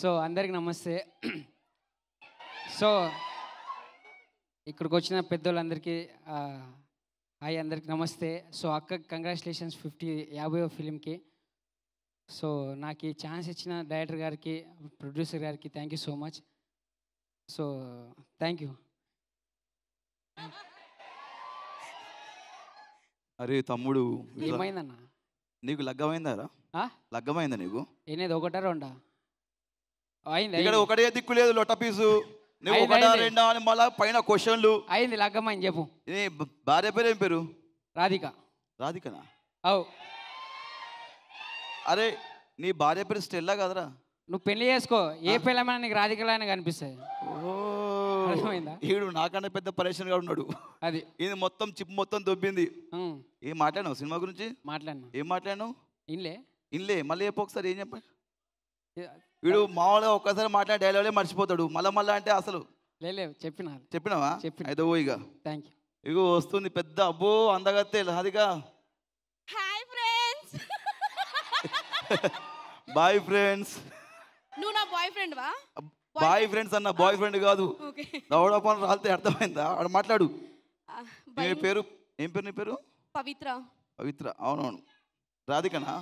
so అందరికి నమస్తే so ఇక్కడికి వచ్చిన పెద్దోళ్ళందరికీ హాయ్ అందరికి నమస్తే సో అక్క కంగ్రాచులేషన్స్ ఫిఫ్టీ యాభై ఫిలింకి సో నాకు ఈ ఛాన్స్ ఇచ్చిన డైరెక్టర్ గారికి ప్రొడ్యూసర్ గారికి thank you so much so thank you అరే తమ్ముడు ఏమైందన్నా నీకు లగ్గమైందా లగ్గమైందా నీకు ఏనేది ఒకటా రెండా ఇక్కడ ఒకటే దిక్కు లేదు లొట్ట పీసు నువ్వు ఒకటా రెండా అని మళ్ళా పైన క్వశ్చన్లు అయింది అని చెప్పు ఇది భార్య పేరు ఏం పేరు రాధిక రాధికనా అవు అరే నీ భార్య పేరు స్టెల్లా కదరా నువ్వు పెళ్లి చేసుకో ఏ పెళ్ళమైనా నీకు రాధికలానే కనిపిస్తుంది ఈడు నాకన్నా పెద్ద పరేషన్గా ఉన్నాడు అది ఇది మొత్తం చిప్ మొత్తం దొబ్బింది ఏం మాట్లాడినావు సినిమా గురించి మాట్లాడినా ఏం మాట్లాడినావు ఇన్లే ఇన్లే మళ్ళీ చెప్పు ఒకసారి ఏం చెప్పండి వీడు మామూలుగా ఒక్కసారి మాట్లాడే డైలాగ్ మర్చిపోతాడు మళ్ళా మళ్ళా అంటే అసలు చెప్పిన చెప్పినావా చెప్పిన ఏదో ఓ ఇక థ్యాంక్ యూ ఇగో వస్తుంది పెద్ద అబ్బో అందగత్తే అదిగా హాయ్ ఫ్రెండ్స్ బాయ్ ఫ్రెండ్స్ నువ్వు నా బాయ్ ఫ్రెండ్ వా బాయ్ ఫ్రెండ్స్ అన్న బాయ్ ఫ్రెండ్ కాదు దౌడపన్ రాలితే అర్థమైందా ఆడ మాట్లాడు నీ పేరు ఏం పేరు నీ పేరు పవిత్ర పవిత్ర అవునవును రాధికనా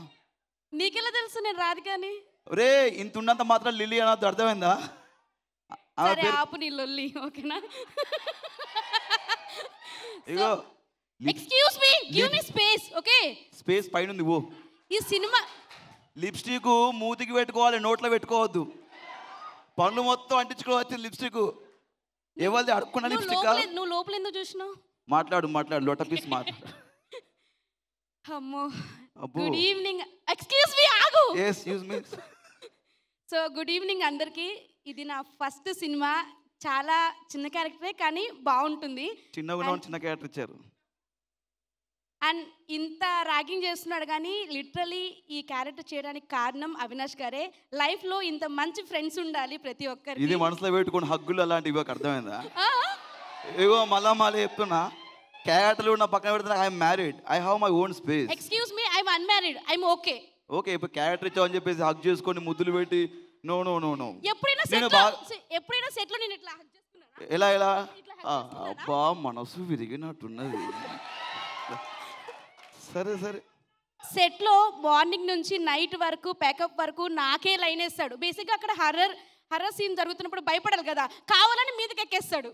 నీకెలా తెలుసు నేను రాధికని రే ఇంత ఉన్నంత మాత్రం లిల్లీ అనొద్దు అర్థమైందా సరే ఆపు నీ లొల్లి ఓకేనా ఇగో మీ గివ్ మీ ఓకే స్పేస్ పైన ఉంది ఓ ఈ సినిమా లిప్స్టిక్ మూతికి పెట్టుకోవాలి నోట్లో పెట్టుకోవద్దు పళ్ళు మొత్తం అంటించుకోవచ్చు లిప్స్టిక్ ఎవరిది అడుక్కున్నా లిప్స్టిక్ నువ్వు లోపల ఎందుకు చూసినావు మాట్లాడు మాట్లాడు లోట పీస్ మాట్లాడు అమ్మో గుడ్ ఈవినింగ్ ఎక్స్క్యూజ్ మీ ఆగు ఎస్ యూస్ మీ సో గుడ్ ఈవినింగ్ అందరికీ ఇది నా ఫస్ట్ సినిమా చాలా చిన్న క్యారెక్టరే కానీ బాగుంటుంది చిన్న చిన్న క్యారెక్టర్ ఇచ్చారు అండ్ ఇంత ర్యాగింగ్ చేస్తున్నాడు కానీ లిటరలీ ఈ క్యారెక్టర్ చేయడానికి కారణం అవినాష్ గారే లైఫ్ లో ఇంత మంచి ఫ్రెండ్స్ ఉండాలి ప్రతి ఒక్కరి ఇది మనసులో పెట్టుకుని హగ్గులు అలాంటివి అర్థమైందా ఇగో మళ్ళా మళ్ళీ చెప్తున్నా క్యారెక్టర్లు ఉన్న పక్కన పెడుతున్నా I'm married I have my own space excuse me I'm unmarried I'm okay okay ఇప్పుడు క్యారెక్టర్ ఇచ్చావు అని చెప్పేసి హక్ చేసుకొని ముద్దులు పెట్టి నో నో నో నో ఎప్పుడైనా సెట్ ఎప్పుడైనా లో నేను ఇట్లా ఎలా ఎలా అబ్బా మనసు విరిగినట్టున్నది సరే సరే సెట్ లో మార్నింగ్ నుంచి నైట్ వరకు ప్యాకప్ వరకు నాకే లైన్ వేస్తాడు బేసిక్గా అక్కడ హర్రర్ హర్రర్ సీన్ జరుగుతున్నప్పుడు భయపడాలి కదా కావాలని మీదకి ఎక్కేస్తాడు